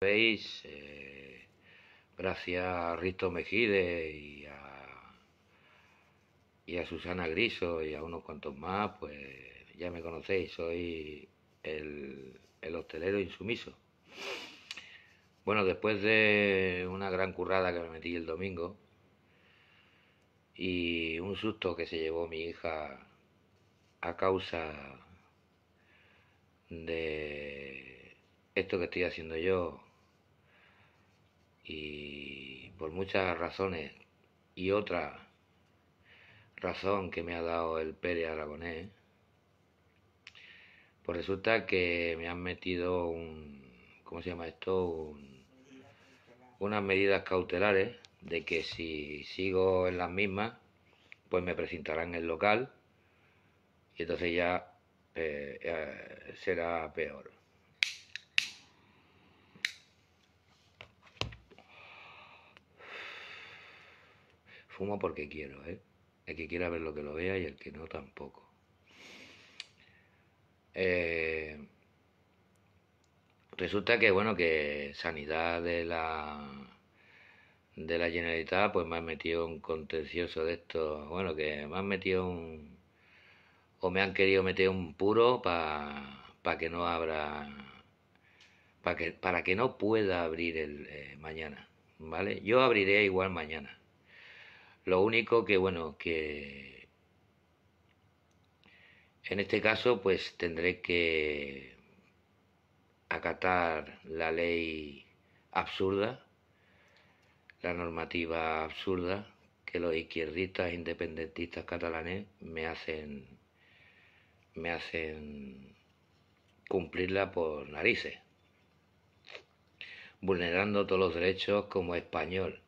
veis, eh, gracias a Risto Mejide y a, Susana Griso y a unos cuantos más, pues ya me conocéis, soy el, el hostelero insumiso. Bueno, después de una gran currada que me metí el domingo y un susto que se llevó mi hija a causa de esto que estoy haciendo yo y por muchas razones y otra razón que me ha dado el pere Aragonés, pues resulta que me han metido un, ¿cómo se llama esto? unas medidas cautelares de que si sigo en las mismas, pues me presentarán el local y entonces ya eh, eh, será peor. Fumo porque quiero, ¿eh? El que quiera ver lo que lo vea y el que no tampoco. Eh, resulta que, bueno, que Sanidad de la de la Generalitat, pues me han metido un contencioso de esto, bueno, que me han metido un, o me han querido meter un puro para para que no abra, para que, para que no pueda abrir el eh, mañana, ¿vale? Yo abriré igual mañana, lo único que, bueno, que en este caso pues tendré que acatar la ley absurda, la normativa absurda que los izquierdistas independentistas catalanes me hacen me hacen cumplirla por narices, vulnerando todos los derechos como español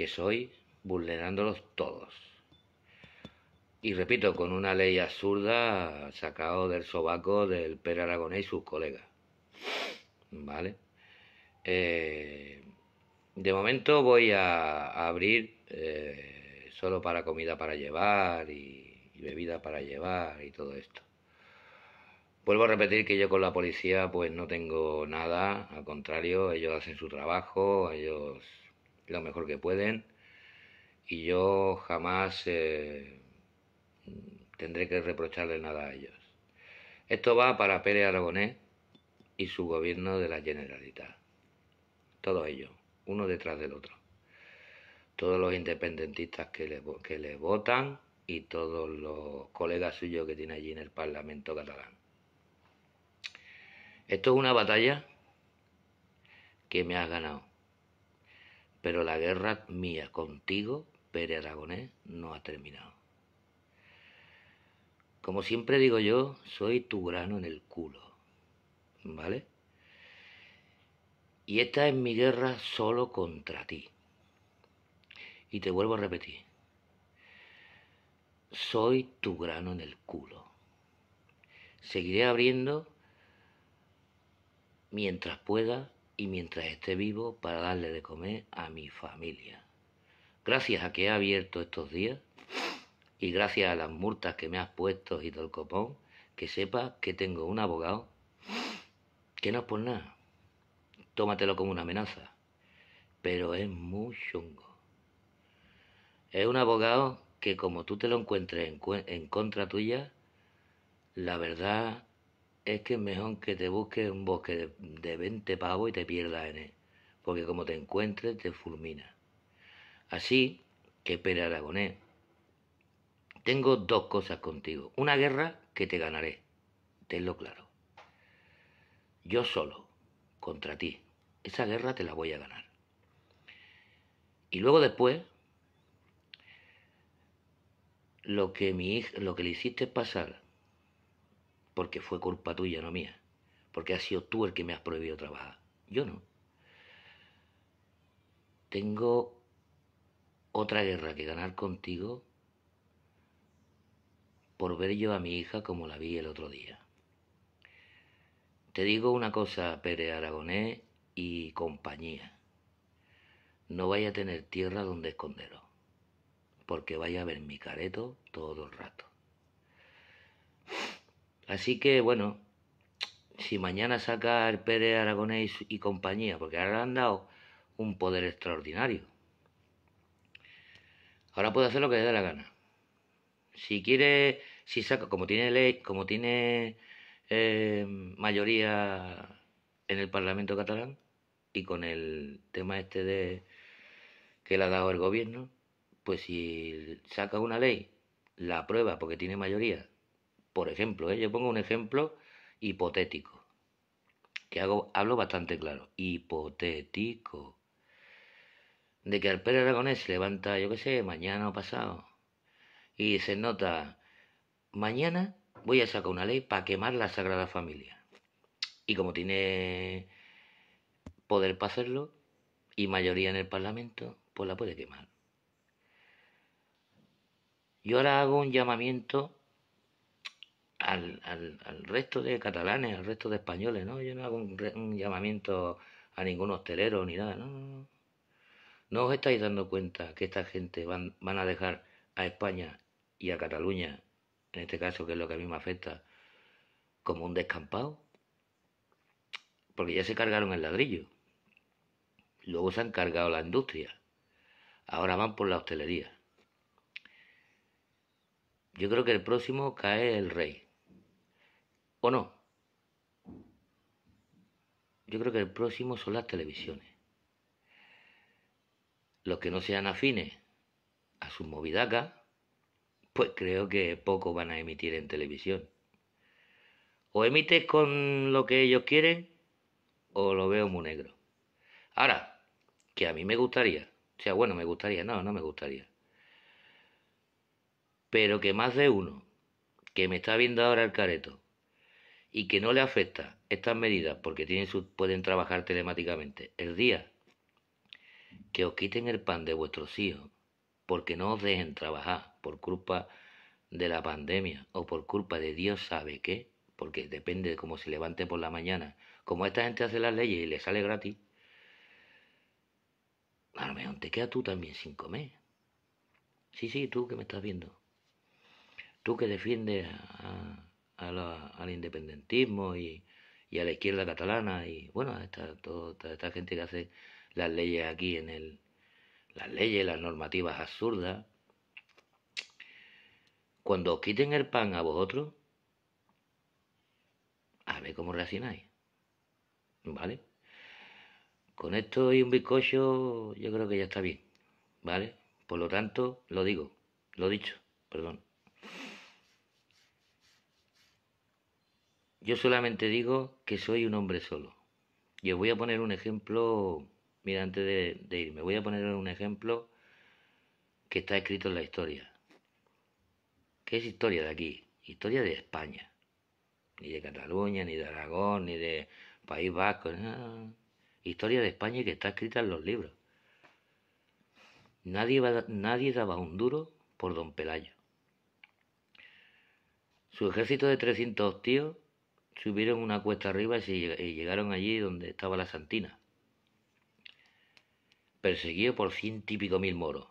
que soy, vulnerándolos todos. Y repito, con una ley absurda sacado del sobaco del Per Aragonés y sus colegas. ¿Vale? Eh, de momento voy a, abrir eh, solo para comida para llevar y, y bebida para llevar y todo esto. Vuelvo a repetir que yo con la policía pues no tengo nada, al contrario, ellos hacen su trabajo, ellos lo mejor que pueden y yo jamás eh, tendré que reprocharle nada a ellos. Esto va para Pérez Aragonés y su gobierno de la Generalitat. Todos ellos, uno detrás del otro. Todos los independentistas que le, que le votan y todos los colegas suyos que tiene allí en el Parlamento catalán. Esto es una batalla que me has ganado pero la guerra mía contigo, Pere Aragonés, no ha terminado. Como siempre digo yo, soy tu grano en el culo, ¿vale? Y esta es mi guerra solo contra ti. Y te vuelvo a repetir, soy tu grano en el culo. Seguiré abriendo mientras pueda y mientras esté vivo para darle de comer a mi familia. Gracias a que he abierto estos días y gracias a las multas que me has puesto y del copón, que sepa que tengo un abogado que no es por nada. Tómatelo como una amenaza, pero es muy chungo. Es un abogado que como tú te lo encuentres en contra tuya, la verdad es que es mejor que te busques un bosque de, 20 pavos y te pierdas en él, porque como te encuentres te fulmina. Así que Pere Aragonés, tengo dos cosas contigo. Una guerra que te ganaré, tenlo claro. Yo solo, contra ti, esa guerra te la voy a ganar. Y luego después, lo que mi lo que le hiciste pasar porque fue culpa tuya, no mía, porque has sido tú el que me has prohibido trabajar, yo no. Tengo otra guerra que ganar contigo por ver yo a mi hija como la vi el otro día. Te digo una cosa, Pere Aragonés y compañía. No vaya a tener tierra donde esconderos, porque vaya a ver mi careto todo el rato. Así que bueno, si mañana saca el Pérez Aragonés y compañía, porque ahora le han dado un poder extraordinario. Ahora puede hacer lo que le dé la gana. Si quiere, si saca, como tiene ley, como tiene eh, mayoría en el Parlamento catalán y con el tema este de que le ha dado el gobierno, pues si saca una ley, la aprueba porque tiene mayoría por ejemplo, ¿eh? yo pongo un ejemplo hipotético, que hago, hablo bastante claro, hipotético, de que al Pérez Aragonés se levanta, yo qué sé, mañana o pasado, y se nota, mañana voy a sacar una ley para quemar la Sagrada Familia. Y como tiene poder para hacerlo, y mayoría en el Parlamento, pues la puede quemar. Yo ahora hago un llamamiento al, resto de catalanes, al resto de españoles, ¿no? Yo no hago un, llamamiento a ningún hostelero ni nada, no, no, os estáis dando cuenta que esta gente van, van a dejar a España y a Cataluña, en este caso, que es lo que a mí me afecta, como un descampado? Porque ya se cargaron el ladrillo. Luego se han cargado la industria. Ahora van por la hostelería. Yo creo que el próximo cae el rey. ¿O no? Yo creo que el próximo son las televisiones. Los que no sean afines a sus movidacas, pues creo que poco van a emitir en televisión. O emites con lo que ellos quieren, o lo veo muy negro. Ahora, que a mí me gustaría, o sea, bueno, me gustaría, no, no me gustaría. Pero que más de uno que me está viendo ahora el careto y que no le afecta estas medidas porque tienen pueden trabajar telemáticamente, el día que os quiten el pan de vuestros hijos porque no os dejen trabajar por culpa de la pandemia o por culpa de Dios sabe qué, porque depende de cómo se levante por la mañana, como esta gente hace las leyes y le sale gratis, a te quedas tú también sin comer. Sí, sí, tú que me estás viendo. Tú que defiendes a, al independentismo y, a la izquierda catalana y bueno, a esta, toda esta gente que hace las leyes aquí en el... las leyes, las normativas absurdas. Cuando os quiten el pan a vosotros, a ver cómo reaccionáis. ¿Vale? Con esto y un bizcocho yo creo que ya está bien. ¿Vale? Por lo tanto, lo digo, lo dicho, perdón. Yo solamente digo que soy un hombre solo. Y os voy a poner un ejemplo, mira, antes de, irme, voy a poner un ejemplo que está escrito en la historia. ¿Qué es historia de aquí? Historia de España. Ni de Cataluña, ni de Aragón, ni de País Vasco. Historia de España que está escrita en los libros. Nadie, nadie daba un duro por don Pelayo. Su ejército de 300 tíos subieron una cuesta arriba y, llegaron allí donde estaba la Santina, perseguido por cien y mil moros.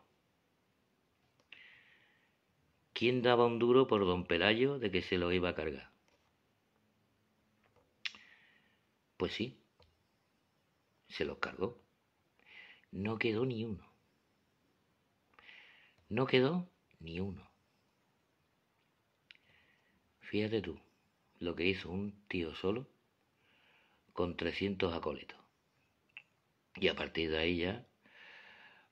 ¿Quién daba un duro por don Pelayo de que se lo iba a cargar? Pues sí, se los cargó. No quedó ni uno. No quedó ni uno. Fíjate tú lo que hizo un tío solo con 300 acólitos. Y a partir de ahí ya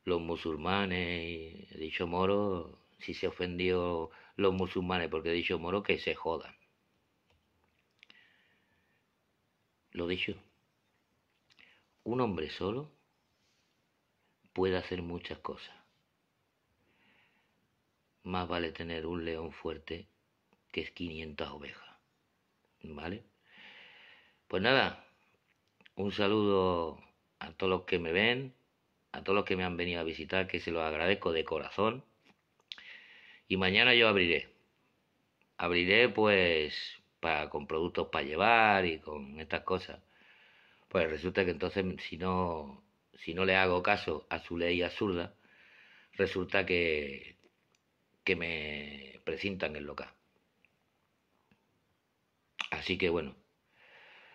los musulmanes y dicho moro, si se ofendió los musulmanes porque dicho moro, que se jodan. Lo dicho, un hombre solo puede hacer muchas cosas. Más vale tener un león fuerte que 500 ovejas. ¿Vale? Pues nada, un saludo a todos los que me ven, a todos los que me han venido a visitar, que se los agradezco de corazón. Y mañana yo abriré. Abriré pues con productos para llevar y con estas cosas. Pues resulta que entonces si no, si no le hago caso a su ley absurda, resulta que, que me precintan el local. Así que bueno,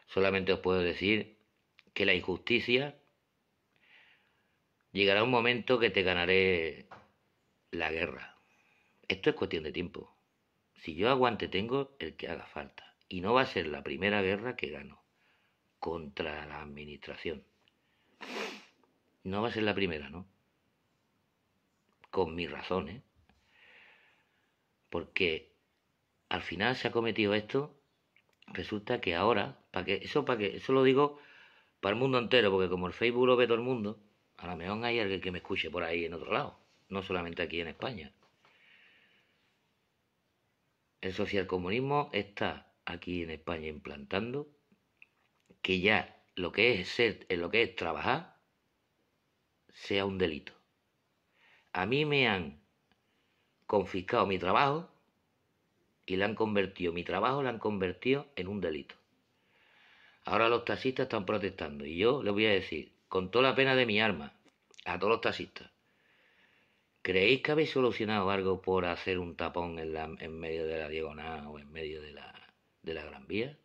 solamente os puedo decir que la injusticia llegará un momento que te ganaré la guerra. Esto es cuestión de tiempo. Si yo aguante tengo el que haga falta. Y no va a ser la primera guerra que gano contra la administración. No va a ser la primera, ¿no? Con mis razones. ¿eh? Porque al final se ha cometido esto resulta que ahora, para que, eso para que, eso lo digo para el mundo entero, porque como el Facebook lo ve todo el mundo, a lo mejor hay alguien que me escuche por ahí en otro lado, no solamente aquí en España. El socialcomunismo está aquí en España implantando que ya lo que es ser, lo que es trabajar, sea un delito. A mí me han confiscado mi trabajo y la han convertido, mi trabajo la han convertido en un delito. Ahora los taxistas están protestando y yo les voy a decir, con toda la pena de mi arma, a todos los taxistas, ¿creéis que habéis solucionado algo por hacer un tapón en, medio de la diagonal o en medio de la, de la Gran Vía?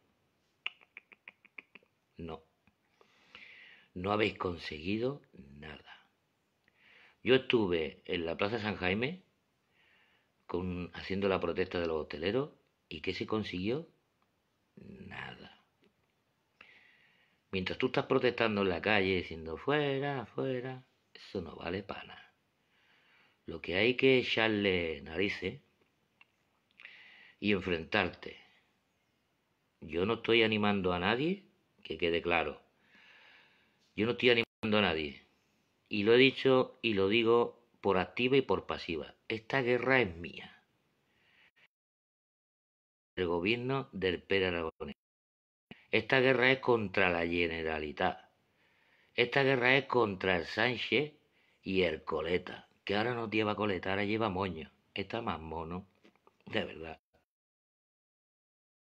No. No habéis conseguido nada. Yo estuve en la Plaza San Jaime haciendo la protesta de los hoteleros ¿Y qué se consiguió? Nada. Mientras tú estás protestando en la calle diciendo fuera, fuera, eso no vale para Lo que hay que echarle narices y enfrentarte. Yo no estoy animando a nadie, que quede claro. Yo no estoy animando a nadie. Y lo he dicho y lo digo por activa y por pasiva. Esta guerra es mía. El gobierno del Pérez Aragonés. Esta guerra es contra la Generalitat. Esta guerra es contra el Sánchez y el Coleta, que ahora no lleva Coleta, ahora lleva Moño. Está más mono, de verdad.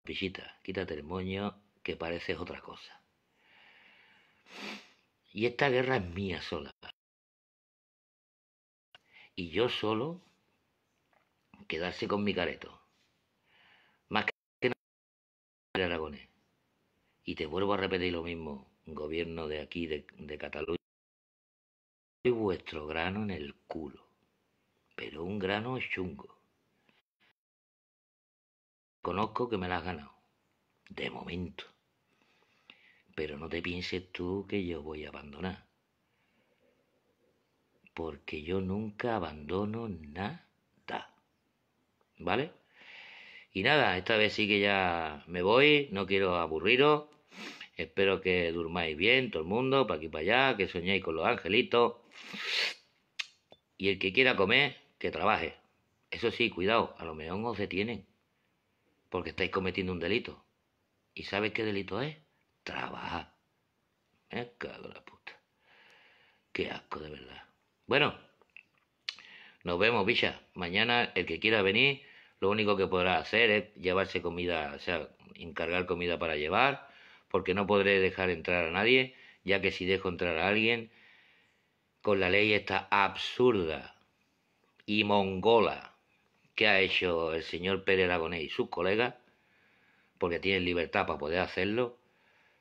Pichita, quítate el moño, que pareces otra cosa. Y esta guerra es mía sola y yo solo quedarse con mi careto. Más que nada, Aragonés. Y te vuelvo a repetir lo mismo, gobierno de aquí, de, Cataluña. soy vuestro grano en el culo, pero un grano chungo. Conozco que me la has ganado, de momento. Pero no te pienses tú que yo voy a abandonar porque yo nunca abandono nada. ¿Vale? Y nada, esta vez sí que ya me voy, no quiero aburriros. Espero que durmáis bien, todo el mundo, para aquí para allá, que soñéis con los angelitos. Y el que quiera comer, que trabaje. Eso sí, cuidado, a lo mejor os tienen. porque estáis cometiendo un delito. ¿Y sabes qué delito es? Trabajar. Me eh, cago en la puta. Qué asco, de verdad. Bueno, nos vemos, villa. Mañana el que quiera venir, lo único que podrá hacer es llevarse comida, o sea, encargar comida para llevar, porque no podré dejar entrar a nadie, ya que si dejo entrar a alguien, con la ley está absurda y mongola que ha hecho el señor Pérez Aragonés y sus colegas, porque tienen libertad para poder hacerlo,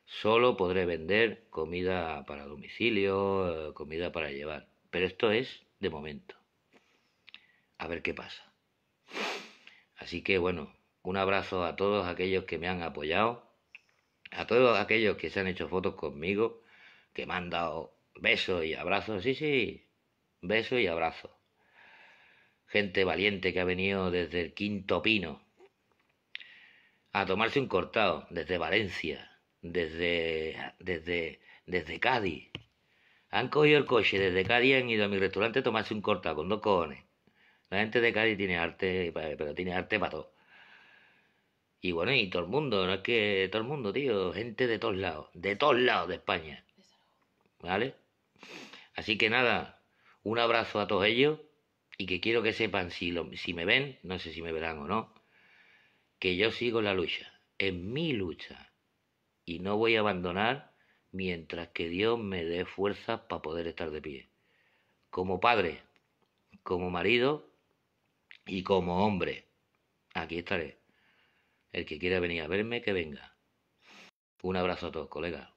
solo podré vender comida para domicilio, eh, comida para llevar. Pero esto es de momento. A ver qué pasa. Así que bueno, un abrazo a todos aquellos que me han apoyado, a todos aquellos que se han hecho fotos conmigo, que me han dado besos y abrazos, sí, sí, besos y abrazos. Gente valiente que ha venido desde el Quinto Pino a tomarse un cortado, desde Valencia, desde, desde, desde Cádiz, han cogido el coche desde Cádiz han ido a mi restaurante a tomarse un corta con dos cojones. La gente de Cádiz tiene arte, pero tiene arte para todo. Y bueno, y todo el mundo, no es que todo el mundo, tío, gente de todos lados, de todos lados de España. ¿Vale? Así que nada, un abrazo a todos ellos y que quiero que sepan si, si me ven, no sé si me verán o no, que yo sigo la lucha, es mi lucha y no voy a abandonar mientras que Dios me dé fuerzas para poder estar de pie. Como padre, como marido y como hombre. Aquí estaré. El que quiera venir a verme, que venga. Un abrazo a todos, colegas.